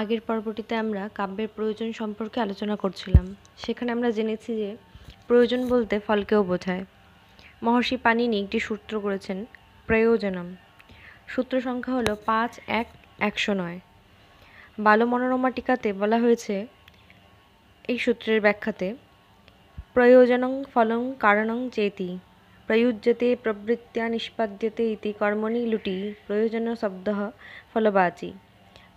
আগের পর্বটিতে আমরা কাব্যের প্রয়োজন সম্পর্কে আলোচনা করছিলাম সেখানে আমরা জেনেছি যে প্রয়োজন বলতে ফলকেও বোঝায় মহর্ষি পানিনি একটি সূত্র করেছেন প্রয়োজনম সূত্র সংখ্যা হলো পাঁচ এক একশো নয় বালমনোরমা টিকাতে বলা হয়েছে এই সূত্রের ব্যাখ্যাতে প্রয়োজনং ফলং কারণং চেতি প্রয়ুজ্যতে প্রবৃত্তি নিষ্পাদ্যতে ইতি কর্মণি লুটি প্রয়োজন শব্দ ফলবাচী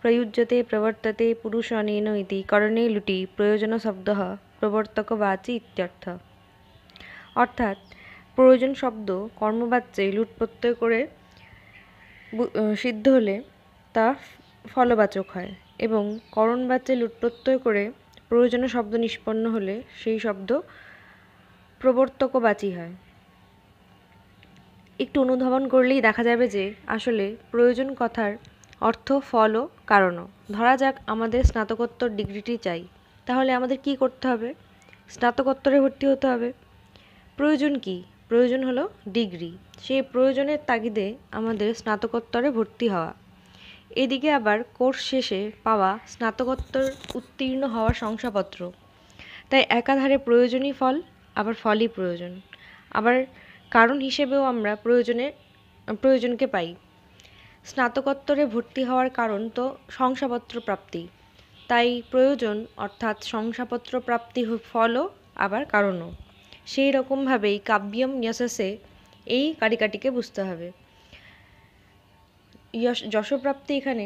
প্রবর্ততে পুরুষ पुरुषानेन इति করণে লুটি প্রয়োজন শব্দ প্রবর্তকবাচী ইত্যর্থ অর্থাৎ প্রয়োজন শব্দ কর্মবাচ্যে লুট প্রত্যয় করে সিদ্ধ হলে তা ফলবাচক হয় এবং করণ বাচ্যে লুট প্রত্যয় করে প্রয়োজনীয় শব্দ নিষ্পন্ন হলে সেই শব্দ প্রবর্তকবাচী হয় একটু অনুধাবন করলেই দেখা যাবে যে আসলে প্রয়োজন কথার অর্থ ফল ও কারণও ধরা যাক আমাদের স্নাতকোত্তর ডিগ্রিটি চাই তাহলে আমাদের কি করতে হবে স্নাতকোত্তরে ভর্তি হতে হবে প্রয়োজন কি প্রয়োজন হলো ডিগ্রি সেই প্রয়োজনের তাগিদে আমাদের স্নাতকোত্তরে ভর্তি হওয়া এদিকে আবার কোর্স শেষে পাওয়া স্নাতকোত্তর উত্তীর্ণ হওয়ার শংসাপত্র তাই একাধারে প্রয়োজনই ফল আবার ফলই প্রয়োজন আবার কারণ হিসেবেও আমরা প্রয়োজনে প্রয়োজনকে পাই স্নাতকোত্তরে ভর্তি হওয়ার কারণ তো শংসাপত্র প্রাপ্তি তাই প্রয়োজন অর্থাৎ শংসাপত্র প্রাপ্তি ফলও আবার কারণও সেই রকমভাবেই কাব্যম ইয়সেসে এই কারিকাটিকে বুঝতে হবে যশপ্রাপ্তি এখানে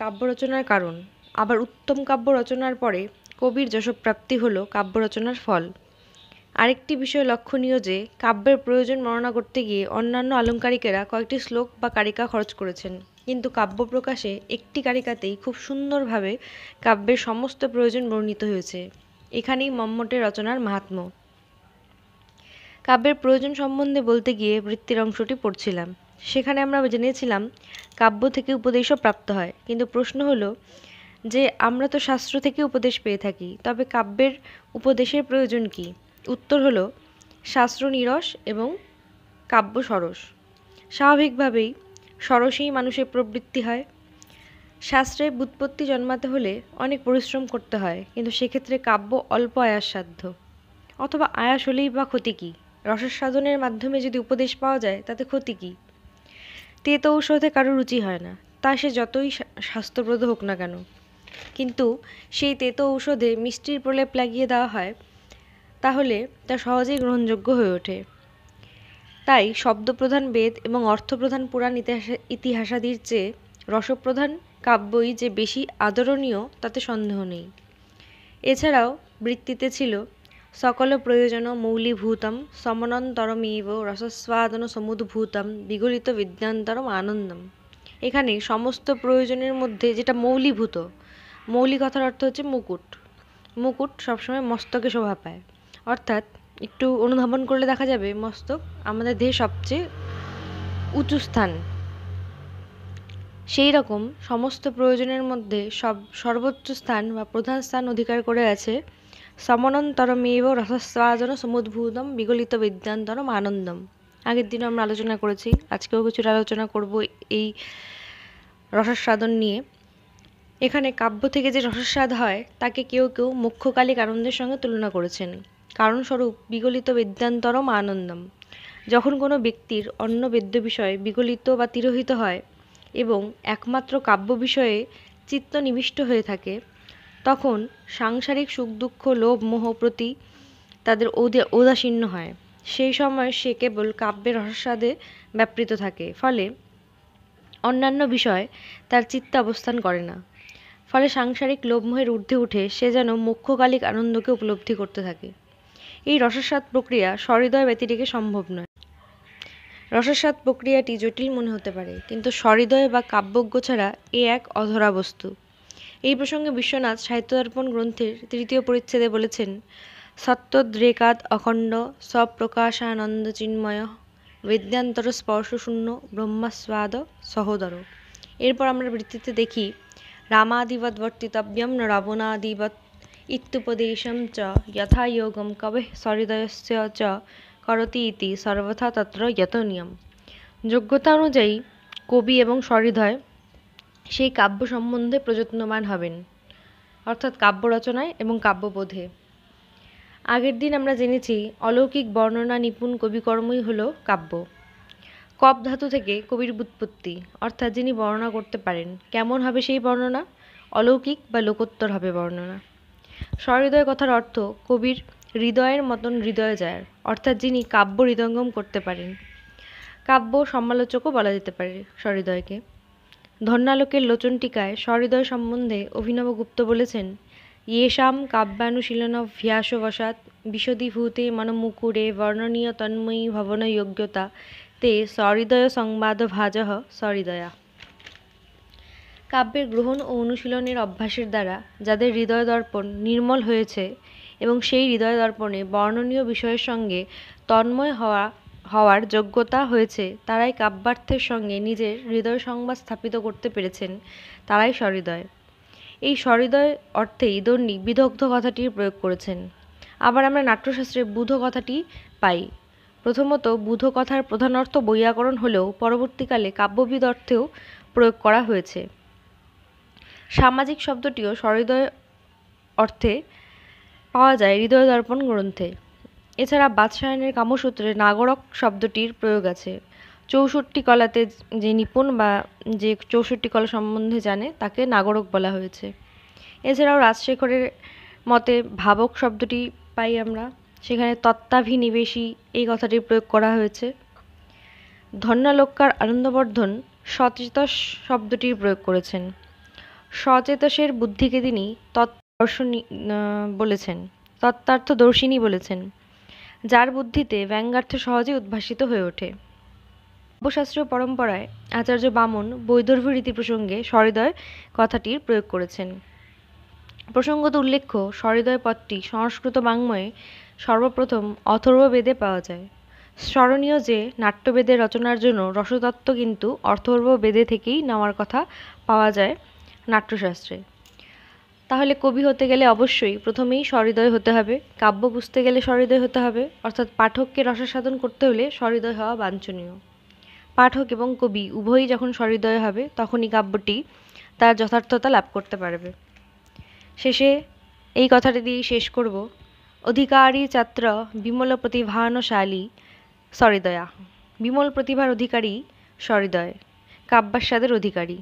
কাব্য রচনার কারণ আবার উত্তম কাব্য রচনার পরে কবির যশপ্রাপ্তি হল কাব্য রচনার ফল আরেকটি বিষয় লক্ষণীয় যে কাব্যের প্রয়োজন বর্ণনা করতে গিয়ে অন্যান্য আলঙ্কারিকেরা কয়েকটি শ্লোক বা কারিকা খরচ করেছেন কিন্তু কাব্য প্রকাশে একটি কারিকাতেই খুব সুন্দরভাবে কাব্যের সমস্ত প্রয়োজন বর্ণিত হয়েছে এখানেই মম্মটের রচনার মাহাত্ম্য কাব্যের প্রয়োজন সম্বন্ধে বলতে গিয়ে বৃত্তির অংশটি পড়ছিলাম সেখানে আমরা জেনেছিলাম কাব্য থেকে উপদেশও প্রাপ্ত হয় কিন্তু প্রশ্ন হলো যে আমরা তো শাস্ত্র থেকে উপদেশ পেয়ে থাকি তবে কাব্যের উপদেশের প্রয়োজন কী উত্তর হলো শাস্ত্র নিরস এবং কাব্য সরস স্বাভাবিকভাবেই সরসেই মানুষের প্রবৃত্তি হয় শাস্ত্রে বুৎপত্তি জন্মাতে হলে অনেক পরিশ্রম করতে হয় কিন্তু সেক্ষেত্রে কাব্য অল্প আয়াসসাধ্য অথবা আয়াস হলেই বা ক্ষতি কী রসের সাধনের মাধ্যমে যদি উপদেশ পাওয়া যায় তাতে ক্ষতি কী তেত ঔষধে কারো রুচি হয় না তা সে যতই স্বাস্থ্যপ্রদ হোক না কেন কিন্তু সেই তেতো ঔষধে মিষ্টির প্রলেপ লাগিয়ে দেওয়া হয় তাহলে তা সহজেই গ্রহণযোগ্য হয়ে ওঠে তাই শব্দপ্রধান বেদ এবং অর্থপ্রধান পুরাণ ইতিহাসে ইতিহাসাদির চেয়ে রসপ্রধান কাব্যই যে বেশি আদরণীয় তাতে সন্দেহ নেই এছাড়াও বৃত্তিতে ছিল সকল প্রয়োজন মৌলিভূতম সমনন্তরমেব রসস্বাদন সমুদ্ভূতম বিগলিত বিদ্যান্তরম আনন্দম এখানে সমস্ত প্রয়োজনের মধ্যে যেটা মৌলিভূত মৌলিকথার অর্থ হচ্ছে মুকুট মুকুট সবসময় মস্তকে শোভা পায় অর্থাৎ একটু অনুধাবন করলে দেখা যাবে মস্তক আমাদের দেহের সবচেয়ে উঁচু স্থান সেই রকম সমস্ত প্রয়োজনের মধ্যে সব সর্বোচ্চ স্থান বা প্রধান স্থান অধিকার করে আছে সমনন্তরমেব রসস্বাজন সমুদ্ভূতম বিগলিত বিদ্যান্তরম আনন্দম আগের দিনও আমরা আলোচনা করেছি আজকেও কিছুটা আলোচনা করব এই রসস্বাদন নিয়ে এখানে কাব্য থেকে যে রসস্বাদ হয় তাকে কেউ কেউ মুখ্যকালিক আনন্দের সঙ্গে তুলনা করেছেন কারণস্বরূপ বিগলিত বেদান্তরম আনন্দম যখন কোনো ব্যক্তির অন্য বেদ্য বিষয়ে বিগলিত বা তিরোহিত হয় এবং একমাত্র কাব্য বিষয়ে চিত্ত নিবিষ্ট হয়ে থাকে তখন সাংসারিক সুখ দুঃখ লোভ মোহ প্রতি তাদের উদাসীন্য হয় সেই সময় সে কেবল কাব্যের রহস্যাদে ব্যাপৃত থাকে ফলে অন্যান্য বিষয় তার চিত্তে অবস্থান করে না ফলে সাংসারিক লোভমোহের ঊর্ধ্বে উঠে সে যেন মোক্ষকালিক আনন্দকে উপলব্ধি করতে থাকে এই রসস্বাদ প্রক্রিয়া সহৃদয় ব্যতিরেকে সম্ভব নয় রসস্বাদ প্রক্রিয়াটি জটিল মনে হতে পারে কিন্তু সহৃদয় বা কাব্যজ্ঞ ছাড়া এ এক অধরা বস্তু এই প্রসঙ্গে বিশ্বনাথ সাহিত্যার্পণ গ্রন্থের তৃতীয় পরিচ্ছেদে বলেছেন সত্যদ্রেকাত অখণ্ড সপ্রকাশানন্দ চিন্ময় বেদ্যান্তর স্পর্শশূন্য ব্রহ্মাস্বাদ সহোদর এরপর আমরা বৃত্তিতে দেখি রামাদিবৎ বর্তিতব্যম রাবণাদিবৎ ইত্যুপদেশম চ যথাযোগম কবে সহৃদয়স্য চ করতি ইতি সর্বথা তত্র যত যোগ্যতা অনুযায়ী কবি এবং সহৃদয় সেই কাব্য সম্বন্ধে প্রযত্নমান হবেন অর্থাৎ কাব্য রচনায় এবং কাব্যবোধে আগের দিন আমরা জেনেছি অলৌকিক বর্ণনা নিপুণ কবিকর্মই হল কাব্য কব ধাতু থেকে কবির উৎপত্তি অর্থাৎ যিনি বর্ণনা করতে পারেন কেমন হবে সেই বর্ণনা অলৌকিক বা লোকোত্তর হবে বর্ণনা সহৃদয় কথার অর্থ কবির হৃদয়ের মতন হৃদয় যার অর্থাৎ যিনি কাব্য হৃদয়ঙ্গম করতে পারেন কাব্য সমালোচকও বলা যেতে পারে সহৃদয়কে ধন্যালোকের লোচনটিকায় সহৃদয় সম্বন্ধে অভিনব গুপ্ত বলেছেন ইয়েশাম কাব্যানুশীলন ভ্যাসবশাৎ বিশদীভূতে মনমুকুরে বর্ণনীয় তন্ময়ী ভবন যোগ্যতা তে সহৃদয় সংবাদ ভাজহ সহৃদয়া কাব্যের গ্রহণ ও অনুশীলনের অভ্যাসের দ্বারা যাদের হৃদয় দর্পণ নির্মল হয়েছে এবং সেই হৃদয় দর্পণে বর্ণনীয় বিষয়ের সঙ্গে তন্ময় হওয়া হওয়ার যোগ্যতা হয়েছে তারাই কাব্যার্থের সঙ্গে নিজের হৃদয় সংবাদ স্থাপিত করতে পেরেছেন তারাই সহৃদয় এই সহৃদয় অর্থেই দৈনিক বিদগ্ধ কথাটির প্রয়োগ করেছেন আবার আমরা নাট্যশাস্ত্রে বুধ কথাটি পাই প্রথমত বুধ কথার প্রধান অর্থ বৈয়াকরণ হলেও পরবর্তীকালে কাব্যবিদ অর্থেও প্রয়োগ করা হয়েছে সামাজিক শব্দটিও সহৃদয় অর্থে পাওয়া যায় হৃদয় দর্পণ গ্রন্থে এছাড়া বাদশায়নের কামসূত্রে নাগরক শব্দটির প্রয়োগ আছে চৌষট্টি কলাতে যে নিপুণ বা যে চৌষট্টি কলা সম্বন্ধে জানে তাকে নাগরক বলা হয়েছে এছাড়াও রাজশেখরের মতে ভাবক শব্দটি পাই আমরা সেখানে তত্ত্বাভিনিবেশী এই কথাটির প্রয়োগ করা হয়েছে ধন্যালোক্যার আনন্দবর্ধন সচেতস শব্দটির প্রয়োগ করেছেন সচেতসের বুদ্ধিকে তিনি তত্ত্বদর্শনী বলেছেন তত্ত্বার্থদর্শিনী বলেছেন যার বুদ্ধিতে ব্যঙ্গার্থ সহজে উদ্ভাসিত হয়ে ওঠে উপশাস্ত্রীয় পরম্পরায় আচার্য বামন বৈদর্ভ রীতি প্রসঙ্গে সহৃদয় কথাটির প্রয়োগ করেছেন প্রসঙ্গত উল্লেখ্য সহৃদয় পদটি সংস্কৃত বাংময়ে সর্বপ্রথম অথর্ববেদে পাওয়া যায় স্মরণীয় যে নাট্যবেদের রচনার জন্য রসতত্ত্ব কিন্তু অর্থর্ব বেদে থেকেই নেওয়ার কথা পাওয়া যায় নাট্যশাস্ত্রে তাহলে কবি হতে গেলে অবশ্যই প্রথমেই সহৃদয় হতে হবে কাব্য বুঝতে গেলে সহৃদয় হতে হবে অর্থাৎ পাঠককে রসাসাধন করতে হলে সহৃদয় হওয়া বাঞ্ছনীয় পাঠক এবং কবি উভয়ই যখন সহৃদয় হবে তখনই কাব্যটি তার যথার্থতা লাভ করতে পারবে শেষে এই কথাটি দিয়েই শেষ করব অধিকারী ছাত্র বিমল প্রতিভানশালী সহৃদয়া বিমল প্রতিভার অধিকারী সহৃদয় কাব্যাস্বাদের অধিকারী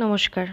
নমস্কার